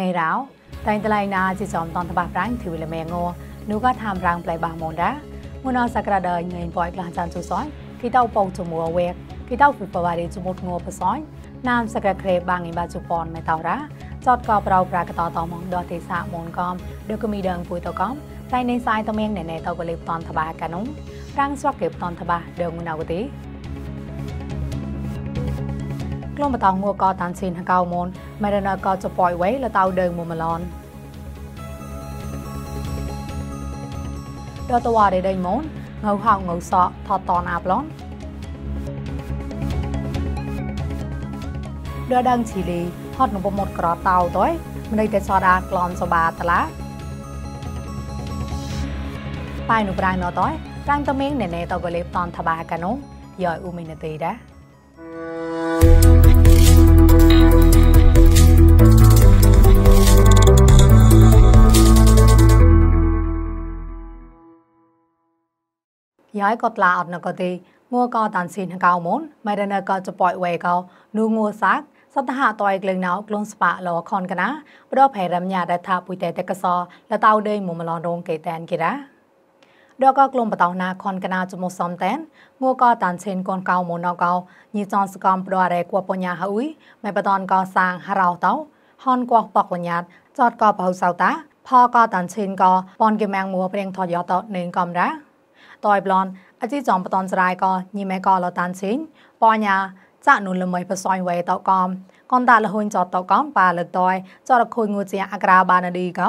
ងៃរោតែងតឡៃណាជាចំតនតបាប្រាំងធីវិលមេងោនោះក៏តាមរាងប្លែបាមងដាមុនអសក្រដៃងៃបួយក្លាចានជូសយគីតោបងជមួវេគីតោពីបវ៉ារីជមុតងោបសយណាមសក្រក្រេបាងងៃបាជប៉ុនមេតោរាចតក៏ប្រោប្រាកតតមងដទេសាមនកំដូចក៏មីដងពួយតកំតែនៃសាយតមៀងណែណែតបលិបតនតបាកានុងរាំងស្វកេបតនតបាដងមុនអកទេក្លងបតងងួរក៏តានស៊ីនកៅមន Mariner có cho poi way là tàu đơn mùa mà lon. Đó tàu để đây món, ngầu hào ngầu sọ, thọt tòn ạp lon. Đó đang chỉ lì, hot nó một cỏ tàu tối, mình đây tên sọ đà klon sọ bà tà lá. Bài nụ bà nó tối, đang tâm miếng nè nè tàu gọi liếp tòn thà bà cả nốt, giờ u mình nè tì đá. ហើយក៏ឡាអត់ណក៏ទេងัวក៏តានស៊ីណកៅមុនម៉ែរណក៏ចប៉យវេកោនូងัวសាក់សតហតយក្លឹងណៅក្លូនស្បាលខនកណាប្រផេរមញាដថាពុយតេតកសលតៅដេមុំឡនរងកេតានគេរ៉ាដកក្លុំបតោណាខនកណាចមុសំតែនងូកតានឆេនកនកៅមនកៅញីចនសកំប្ររេគួបញ្ញាហុយមិនបតនកសាងហរោតោហនកោបកវញ្ញាតចតកបហុសោតាផកតានឆេនកបនគេមាំងមួព្រៀងថយតោនឹងកំរ៉ាតយប្លនអជីចំបតនស្រាយកញីមេកលតានស៊ីងបញ្ញាចាក់នុលមៃបសយវេតកំកនតាលហ៊ុញចតកំប៉ាលតយចរខុយងូជាអក្រាបានឌីកោ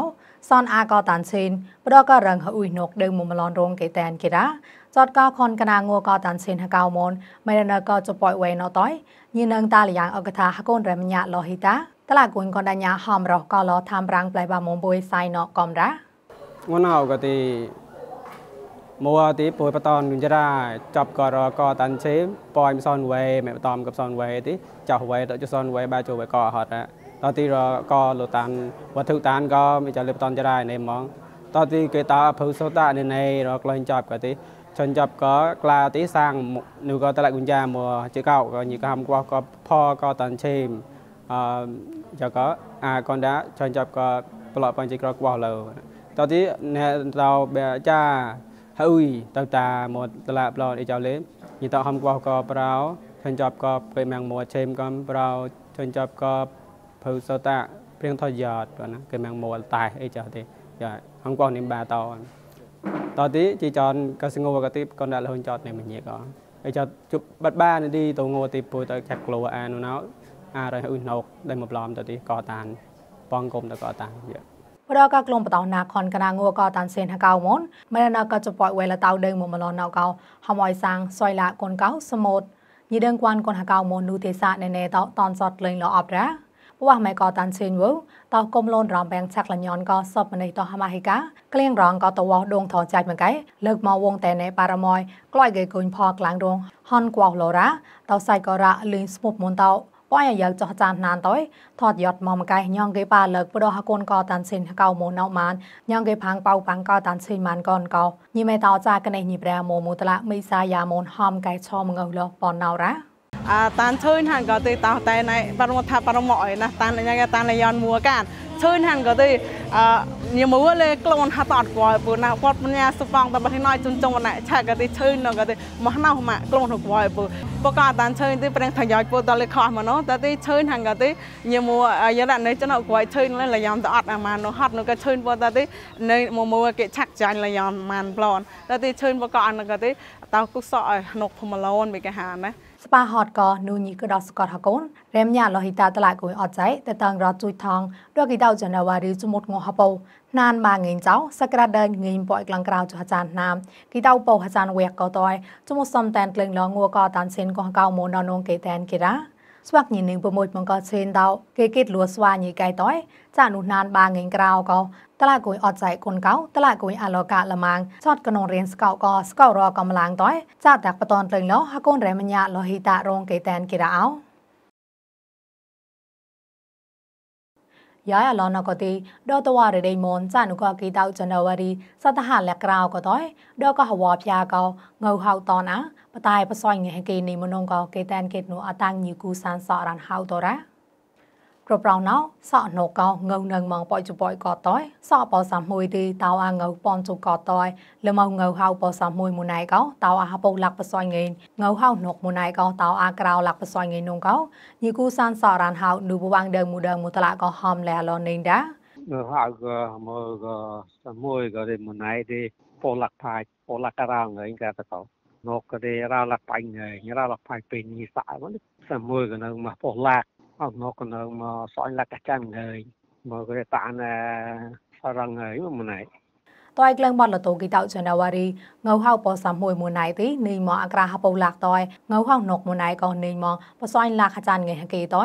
សនអាកតានស៊ីងប្រកករងអ៊ុយណុកដឹងមុំឡនរងកេតានគេរាចតកខនកណាងូកតានស៊ីងហកោមនមេរណកចពយវេណតយញីនឹងតាលយ៉ាងអកថាហកូនរមញ្ញាលហិតាតឡាគុញកនដញ្ញាហមរកលថាមរាំងប្លៃបាមុំបុយសៃណកំរាងួនអោកទីមួទីពួយបតនគុញចរាចាប់ករកតាន់សេពួយមិនសនវេមេបតំកបសនវេទីចោះវេតចសនវេបាចូលវេកអត់តទីរកលោតានវត្ថុតានក៏មិនចលេបតនចរានេះហ្មងតទីគេតាភុសតនេះនេះរកលែងចាប់ក៏ទីចន់ចាប់ក៏ក្លាទីសាងនោះក៏តលគុញចាមួជាកោក៏ញីកំកោះក៏ផក៏តាន់សេមអឺចក៏អាកនដាចន់ចាប់ក៏ប្លក់បញ្ជីក្រកោះលើតទីអ្នកតោបេចាហើយទៅតាមកតឡាប្លន់អីចោលលេញីតហំកោះក៏ប្រោឆិនចប់ក៏ពេលមាំងមួឆេមក៏ប្រោឆិនចប់ក៏ភៅសតាព្រៀងថយត់ប៉ុណ្ណាគេមាំងមួតែអីចោលទេយ៉ាហំកោះនិមបាតតទីជីចនកសិងោកទីក៏ដាក់លហ៊ុនចតនេះមញាកអអីចោលជប់បាត់បានទីទៅងោទីពួយទៅចាក់ក្លោអានោះណោអារហើយអ៊ុណោកដែលមកប្លំតទីក៏តានបងគុំទៅក៏តានយ៉ាปรากากลมปตอนาคอนกนางัวกอตันเซนฮะเกามนมันนากจะปล่อยเวลาเตาเดิงมมลอนนากาฮามอยซังซอยละกนเกาสมดยีเดิงกวนกนฮะเกามนนูเทสะในเนเตาตอนสอดเลยลออับระว่ามกอตันเซนเวเตากมลนรอมแบงชักละยอนกอสอบมันในตอฮามาฮิกะเกลี้ยงรองกอตวอดงถอใจมันไกเลิกมอวงแต่ในปารามอยกล้อยเกยกุนพอกลางดงฮอนกวาวโลระเตาใส่กอระลืนสมุบมนเตาពួយយកចោះចានណានតោថតយត់មកមកកែញងគេប៉ាលើកព្រោះហកូនកតានសិនកៅមូនអម៉ានញងគេផាងប៉ៅផាងកតានសិនម៉ានកនកោញីមេតោចាកនេះញីប្រាមូមូតឡាមីសាយាមូនហមកែឆោមងើលប៉នណៅរ៉ាអាតានឈឿនហានក៏ទេតោតែណៃប៉រមថាប៉រមអីណាតានយ៉ាងតានលយនមួកានឈឿនហានក៏ទេញមូលេក្លូនហតអត់ពល់ពូណាពត់ពញ្ញាសុបងតបទីណយជុនចុងវណ្ណឆាកទីឈឺនៅកទីមកណោម៉ាក់ក្លូនហកវល់ពូបកតានឈឺទីប្រេងថយោជពូតលេខោះមកណោតទីឈឺហាងកទីញមូយរណេចណកវល់ឈឺលេលយ៉ាំតអត់អាម៉ានហត់នៅកឈឺពូតទីនៅមមូគេឆាក់ចាញ់លយ៉ាំម៉ានប្លនតទីឈឺបកអនកទីតោគុសអនុភមឡនបេកហាណាស្ប៉ាហតកនូញីក៏ដល់ស្កតហកូនរែមញ៉ាលហិតាតឡាកុយអត់ចៃតតាំងរត់ជួយថងរកីដៅចនវ៉ារីជំមុតងហបោណានម៉ាងេងចៅសក្រាដើងេងប៉អ៊ីក្លងក្រៅចុះចានណាមគីដៅប៉ហចានវែកក៏តយជំមុតសំតានក្លែងលងងួក៏តានសេនកោះកៅមូននងកេតានគីរ៉ាស្វាក់ញីនឹងប្រមួយបង្កសេនដៅគេគិតលួស្វាញីកៃតយចានុណានបាងេងក្រៅកោតឡាគួយអត់ចៃគុនកោតឡាគួយអឡកាលម៉ាងចតកណងរៀនស្កោកស្កោរកំឡាងតយចាតាក់បតនលេងលោហកូនរេមញ្ញាលោហីតារងកេតានគិរោយាយអឡនកទីដតវរដេមនចានុកកីតោចនវរីសតហលក្រៅកតយដក ហវភាកោ ងៅហៅតនអាបតៃបសយងេគេនីមនងកកេតានគេតនុអតាំងញីគូសានសររានហៅតរ៉ាប្រប្រងណោសក់ណូកោងងនឹងមកប៉យចប៉យកតយសក់ប៉សាមួយទីតៅអាងៅប៉នចុកតយលមងៅហៅប៉សាមួយមួយណៃកោតៅអាហពុលាក់បសយងេងងៅហៅណុកមួយណៃកោតៅអាក្រៅលាក់បសយងេងនងកោញីគូសានសក់រានហៅនូបវាងដើមមួយដើមមួយតឡាកោហំលែឡនេងដាហៅកោមកសាមួយកោទេមួយណៃទេប៉លាក់ផាយប៉លាក់ការងឯងកាតកោណុកទេរ៉ាលាក់បាញ់ឯងរ៉ាលាក់ផាយពេញញីសាក់មកសាមួយកោនៅមកប៉លាក់អត់មកកណ្ដឹងមកស្អញលកចាំងហើយមកគេតានរងហើយមួយណៃតើក្លែងបត់លតូគីតោចនាវ៉ារីងៅហៅប៉សាមួយមួយណៃទីនីមកអក្រាហបូលាក់តើងៅហៅណុកមួយណៃក៏នីមកប៉សាញ់លាក់អាចារ្យងៃហកេតើ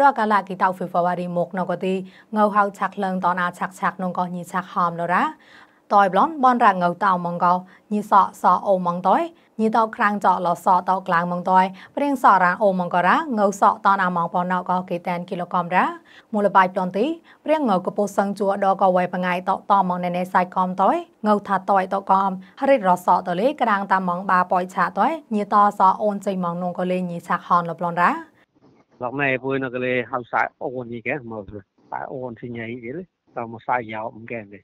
រកកាលាគីតោហ្វេវ៉ារីមកណកទីងៅហៅឆាក់លឹងតនអាឆាក់ឆាក់នងក៏ញីឆាក់ហមលរ៉ាតើប្លន់បនរងៅតោម៉ងកោញីសក់សអ៊ូម៉ងតើញីតោក្រាំងចោលសតោក្លាំងមងតយព្រៀងសរាអូមងករាងើសតនអាមងបណោកោគេតានគីឡូកំរាមូលបាយប្លន់ទីព្រៀងងើកពុសឹងជួដកវៃបងៃតតមងណេណេសៃកំតយងើថាតយតកំរិតរសតលេក្រាំងតាមងបាប៉យឆាតយញីតោសអូនចៃមងនងកលេញីឆាក់ហនលប្លន់រាលោកណែពួយណកលេហៅសាយអូននេះកែមកសាយអូនទីញ៉ៃទេតាមសាយយ៉ោមកែទេ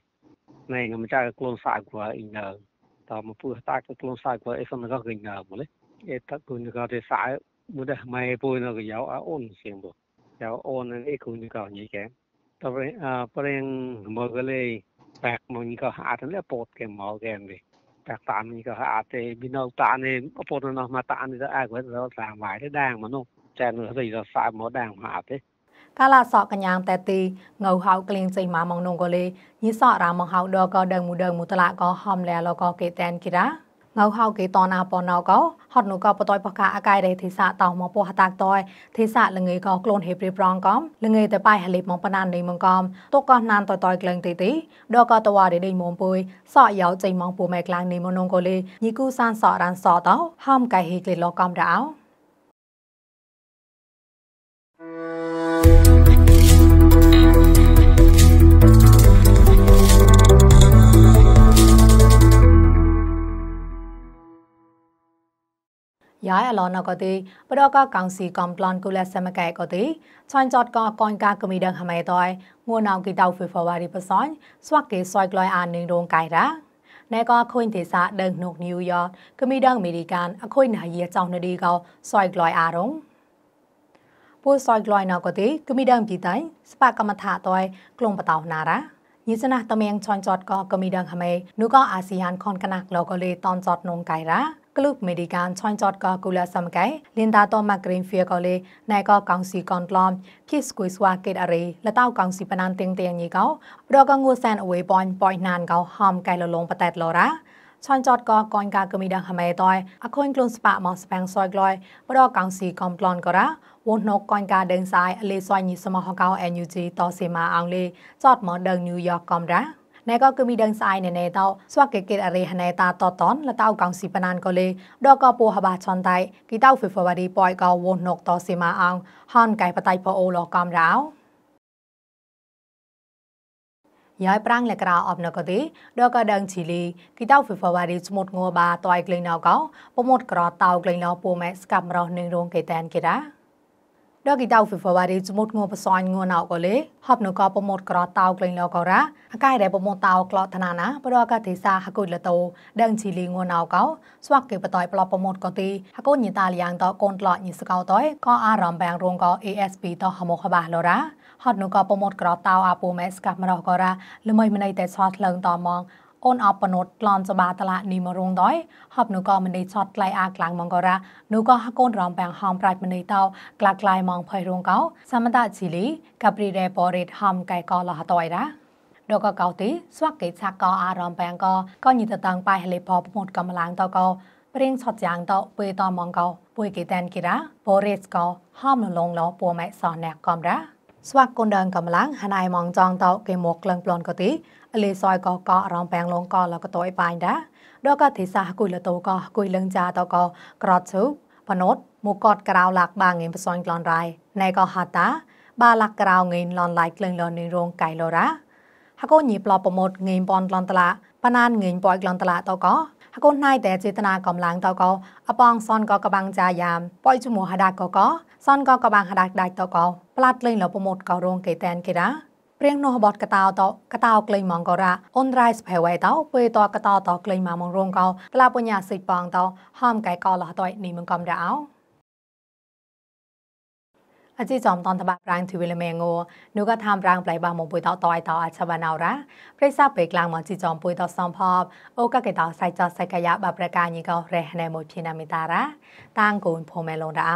ណែងមិនចាខ្លួនសាយគួរអ៊ីងណើ Tama po takip lang sa ko isa na kaking nga mo le. Eta ko ni ka sa mo da may po na ko yaw a on sing bo. Yaw on ni ko ni ka ni ke. Ta pre a preng mo ga le pak mo ni ka ha ta le pot ke mo ke ni. Tak tam ni ka ha te bi no ta ni pot na ma ta ni da a ko da sa mai da dang mo no. Chan no sa sa mo dang ha te. កាលាសក់កញ្ញាងតែទីងៅហៅក្លៀងចេញមកមកនងកលេញីសក់រាមងហៅដកដឹងមួយដឹងមួយតឡាកហំលែលកកេតែនគិរាងៅហៅគេតនអបណៅកហត់នោះកបតយបកាអកាយរេធីសាតោមកពោះតាក់តយធីសាលងើយកក្លូនហេព្រីប្រងកំលងើយតែបាយហលីមកបណាននេះមកកំទុកកណានតយតយក្លែងទីទីដកតវ៉ារេដេញមុំពុយសក់យោចេញមកពូម៉ែក្លាំងនេះមកនងកលេញីគូសានសក់រានសតោហំកៃហេក្លេលកំរៅย้ายอลอนก็ตีปรอก็กังสีกอมปลอนกุลสมกาก็ตีชอนจอดก็กอนกากมีดังทำไมตอยงัวนาวกีเตาฟิฟวาริปซอนสวักเกซอยกลอยอัานหนึ่งโรงไก่ระในก็คุยเทศะเดินหนกนิวยอร์กก็มีดังมีดีการคุยหนาเยียจอานาดีเขาซอยกลอยอารมณ์ผู้ซอยกลอยนอกตีก็มีดังปีไตสปากรรมถาตอยกลงประตานาระยิ่งชนะตะเมียงชอนจอดก็ก็มีดังทำไมนูก็อาเซียนคอนกนักเราก็เลยตอนจอดนงไก่ระกลุ่มมดิการช่อยจอดกอกุลสมักลินดาตอมากรีนเฟียก็เลยนายก็กองสีกอนลอมพี่สกุยสวาเกตอะไรและเต้ากองสีปนันเตียงเตียงนี้เขาเราก็งูแซนอวยปอยปอยนานเขาหอมไกลลงประแตดลอระชอนจอดก็กอนกากมีดังทมไมตอยอโคนกลุ่นสปะมองสแปงซอยกลอยปรอกองสีกอมปลอนก็ระวนนกกอนกาเดินซ้ายเลซอยนีสมอฮเกาแอนยูจีต่อเซมาอังเลจอดหมอเดินนิวยอร์กกอมระណែក៏គឺមីដឹងស្អាយណែណែតោស្វាកេកេអរេហណែតាតតនលតោកងស៊ីបណានក៏លេដកក៏ពោហបាឆនតៃគីតោហ្វេវ៉ារីប៉យក៏វុនណុកតសេម៉ាអងហនកៃបតៃពោអូលកំរោយាយប្រាំងលក្រៅអបណកទេដកដងជីលីគីតោហ្វេវ៉ារីស្មូតងោបាតយក្លែងណៅកោប្រមត់ក្រតោក្លែងណៅពូម៉ែស្កាប់រស់នឹងរងកេតានគេរ៉ាดอกิดาวฟิฟวารีจมุดงัวปซอยงัวนาวก็เลยฮอบนกอปมดกรอตาวกลิงลอกระอากายได้ปมดตาวกรอธนานะปรอกาเทซาฮกุลละโตดังชีลีงัวนาวเกาสวักเกปตอยปลอปมดกอตีฮกุญิตาลียางตอกนตลอญิสกาวตอยก็อารอมแบงรวงกอ ASP ตอฮมกบาลระฮอดนกอปมดกรอตาวอาปูเมสกับมรอกระลมยมในแต่ซอดเลิงตอมองអូនអបណូតក្លនសបាតឡានីមរងដោយហប់នូក៏មិនដេឆតក្លៃអាក្លាំងម៉ងការ៉ានូក៏ហកូនរំបាំងហំប្រាច់មិនដេតោក្លាក្លៃម៉ងផៃរងកោសមតាជីលីកាព្រីរ៉េបរេតហំកែកោលហតយរ៉ារកកោទីស្វាក់កេឆាកោអារំបាំងកោក៏ញិតតាំងប៉ៃហលេផពមុតកំឡាងតោកោព្រៀងឆតយ៉ាងតោពេលតម៉ងកោពួយកេតានគិរាបរេតកោហំលងលោពួម៉ែសោះណែកំរ៉ាស្វាគមន៍ដល់កម្លាំងហណៃម៉ងចងតោគេមកក្លងប្លន់ក៏ទីអលីសយកកករំប៉ែងលងកលកតយបាញ់ដាដកទេសាគុយលតោកគុយលឹងចាតកក្រតជូបណូតមកតក្រៅឡាក់បាងេមផ្សាញ់ក្លនរៃណៃក៏ហតាបាឡាក់ក្រៅងេនឡនឡៃក្លឹងលននឹងរងកៃលរ៉ាហកូនញីប្លបប្រមត់ងេមបនឡនតឡាปนานเงินปอยกลอนตลาดตอกอฮกนนายแต่เจตนากำลังตอกออปองซอนกอกบังจายามปอยจมูหดากอกอซอนกอกบังหดากดากตอกอปลัดเลยเหลอปมดกอรงเกแตนเกดาเรียงโนบอดกะตาวตอกะตาวเกลยมองกอระออนไรส์แผวไวตอเปยตอกะตาวตอเกลยมามองรงกอปลาปัญญาสิปองตอห้อมไก่กอหลอตอยนี่มึงกอมดาเอาអជីចំតនតបាប្រាំងទ្វីលមេងោនោះក៏តាមរាងប្លៃបាមកពុយតតយតអឆបាណោរ៉ាប្រិសាពេលក្លាំងមកជីចំពុយតសំផបអូកកេតសៃចសៃកាយាបប្រកាញីកោរេណែមួយភីណាមេតារ៉ាតាងគូនភូមេឡុងរ៉ោ